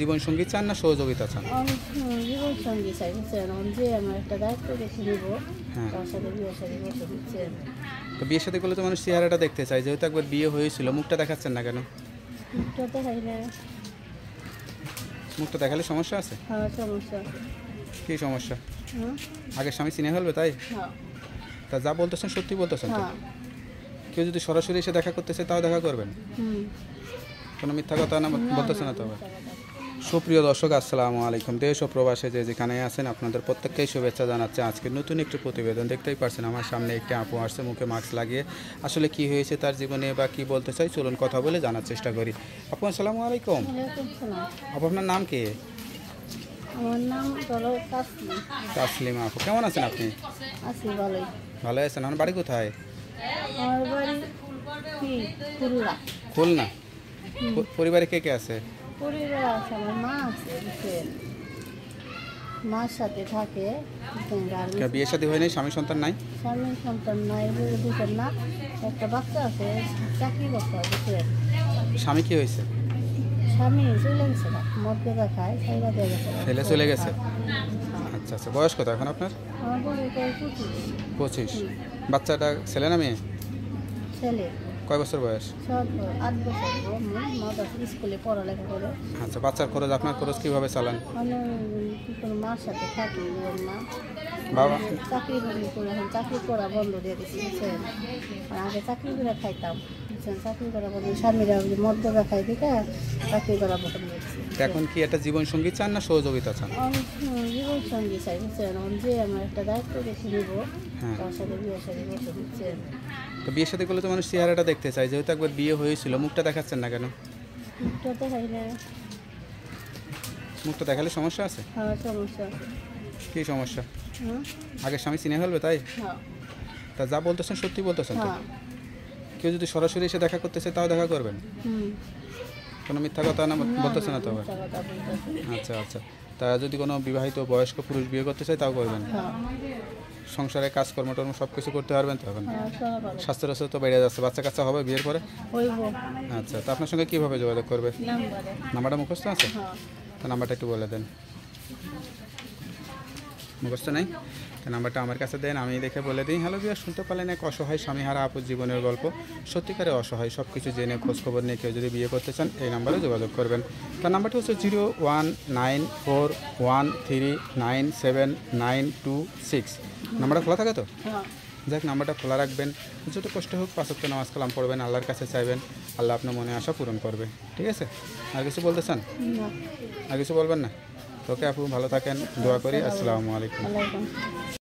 জীবন সঙ্গী চান না সহযোগিতা চান হ্যাঁ, জীবন সঙ্গী হ্যাঁ। সাথে তো বিয়ের সাথে করলে তো মানুষ চেহারাটা দেখতে চায় যেহেতু একবার বিয়ে হয়েছিল মুখটা দেখাচ্ছেন না কেন মুখটা দেখালে সমস্যা আছে হ্যাঁ, সমস্যা কি সমস্যা আগে স্বামী চিনে ফেলবে তাই তা যা বলতেছেন সত্যি বলতেছেন কেউ যদি সরাসরি এসে দেখা করতেছে তাও দেখা করবেন কোনো মিথ্যা কথা না বলতেছে না তো সুপ্রিয় দর্শক আসসালামু আলাইকুম দেশ ও প্রবাসে যে যেখানে আছেন আপনাদের প্রত্যেককেই শুভেচ্ছা জানাচ্ছে আজকে নতুন একটি প্রতিবেদন দেখতেই পারছেন আমার সামনে একটি আপু আসছে মুখে মাস্ক লাগিয়ে আসলে কি হয়েছে তার জীবনে বা কি বলতে চাই চলুন কথা বলে জানার চেষ্টা করি আপু আসসালামু আলাইকুম আপু আপনার নাম কে আপু কেমন আছেন আপনি ভালো আছেন আমার বাড়ি কোথায় খুলনা পরিবারে কে কে আছে পরিবার আছে আমার মা আছে মার সাথে থাকে বিয়ের সাথে হয় নাই স্বামী সন্তান নাই স্বামী সন্তান নাই বুঝেন না একটা বাচ্চা আছে চাকরি করতে হবে স্বামী কি হয়েছে স্বামী চলে গেছে মদ বেগা খায় সাইবা দিয়ে ছেলে চলে গেছে আচ্ছা আচ্ছা বয়স কত এখন আপনার পঁচিশ বাচ্চাটা ছেলে না মেয়ে ছেলে কয় বছর বয়স আট বছর স্কুলে পড়ালেখা করে আচ্ছা বাচ্চার খরচ আপনার খরচ কিভাবে চালান মানে, কোনো মার সাথে থাকি না বাবা মানে চাকরি বাকরি করে এখন চাকরি করা বন্ধ দিয়ে দিচ্ছি বুঝছেন আগে চাকরি করে খাইতাম বুঝছেন চাকরি করা বন্ধ স্বামীরা মদ্য খাই দিকে চাকরি করা বন্ধ এখন কি একটা জীবন সঙ্গী চান না সহযোগিতা চান জীবন সঙ্গী চাই বুঝছেন যে আমার একটা দায়িত্ব দেখে নিব হ্যাঁ। তার সাথে বিয়ের সাথে বসে বুঝছেন তো বিয়ের সাথে করলে তো মানুষ চেহারাটা দেখতে চাই যেহেতু একবার বিয়ে হয়েছিল মুখটা দেখাচ্ছেন না কেন মুখটা দেখালে সমস্যা আছে হ্যাঁ, সমস্যা কি সমস্যা হ্যাঁ। আগের স্বামী চিনে ফেলবে তাই হ্যাঁ। তা যা বলতেছেন সত্যি বলতেছেন কেউ যদি সরাসরি এসে দেখা করতেছে তাও দেখা করবেন কোনো মিথ্যা কথা না বলতেছে না তো আচ্ছা আচ্ছা তারা যদি কোনো বিবাহিত বয়স্ক পুরুষ বিয়ে করতে চায় তাও করবেন হ্যাঁ। সংসারে কাজকর্ম টর্ম সব কিছু করতে পারবেন তো এখন হ্যাঁ, স্বাস্থ্য রাস্তা তো বেড়ে যাচ্ছে বাচ্চা কাচ্চা হবে বিয়ের পরে আচ্ছা তো আপনার সঙ্গে কীভাবে যোগাযোগ করবে নাম্বারটা মুখস্থ আছে হ্যাঁ। তো নাম্বারটা একটু বলে দেন মুখস্থ নাই তো নাম্বারটা আমার কাছে দেন আমি দেখে বলে দিই হ্যালো দিয়া শুনতে পারলেন এক অসহায় স্বামীহারা আপুর জীবনের গল্প সত্যিকারে অসহায় সব কিছু জেনে খোঁজখবর নিয়ে কেউ যদি বিয়ে করতে চান এই নাম্বারে যোগাযোগ করবেন তার নাম্বারটি হচ্ছে zero one nine four one three nine seven nine two six নাম্বারটা খোলা থাকে তো হ্যাঁ। যাক নাম্বারটা খোলা রাখবেন যত কষ্ট হোক পাঁচত্ব নামাজ কালাম পড়বেন আল্লাহর কাছে চাইবেন আল্লাহ আপনার মনে আশা পূরণ করবে ঠিক আছে আর কিছু বলতে চান আর কিছু বলবেন না ওকে আপু ভালো থাকেন দোয়া করি আসসালামু আলাইকুম